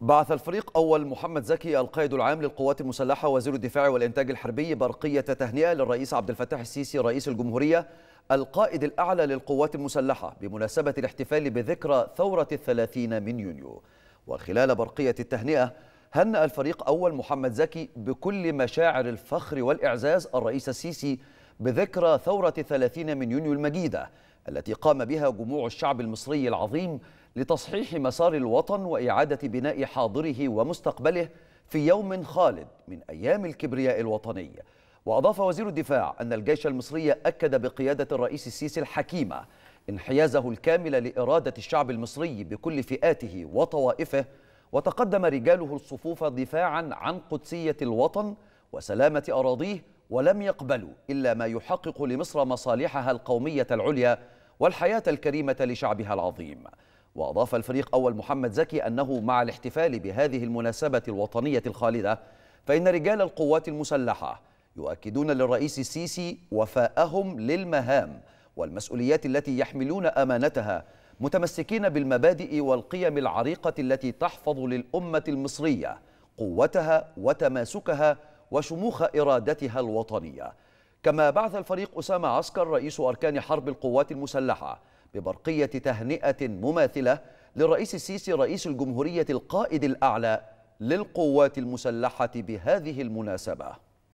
بعث الفريق أول محمد زكي القائد العام للقوات المسلحة وزير الدفاع والإنتاج الحربي برقية تهنئة للرئيس عبد الفتاح السيسي رئيس الجمهورية القائد الأعلى للقوات المسلحة بمناسبة الاحتفال بذكرى ثورة الثلاثين من يونيو وخلال برقية التهنئة هنأ الفريق أول محمد زكي بكل مشاعر الفخر والإعزاز الرئيس السيسي بذكرى ثورة الثلاثين من يونيو المجيدة التي قام بها جموع الشعب المصري العظيم لتصحيح مسار الوطن وإعادة بناء حاضره ومستقبله في يوم خالد من أيام الكبرياء الوطني وأضاف وزير الدفاع أن الجيش المصري أكد بقيادة الرئيس السيسي الحكيمة انحيازه الكامل لإرادة الشعب المصري بكل فئاته وطوائفه وتقدم رجاله الصفوف دفاعا عن قدسية الوطن وسلامة أراضيه ولم يقبلوا إلا ما يحقق لمصر مصالحها القومية العليا والحياة الكريمة لشعبها العظيم وأضاف الفريق أول محمد زكي أنه مع الاحتفال بهذه المناسبة الوطنية الخالدة فإن رجال القوات المسلحة يؤكدون للرئيس السيسي وفاءهم للمهام والمسؤوليات التي يحملون أمانتها متمسكين بالمبادئ والقيم العريقة التي تحفظ للأمة المصرية قوتها وتماسكها وشموخ إرادتها الوطنية كما بعث الفريق أسامة عسكر رئيس أركان حرب القوات المسلحة ببرقية تهنئة مماثلة للرئيس السيسي رئيس الجمهورية القائد الأعلى للقوات المسلحة بهذه المناسبة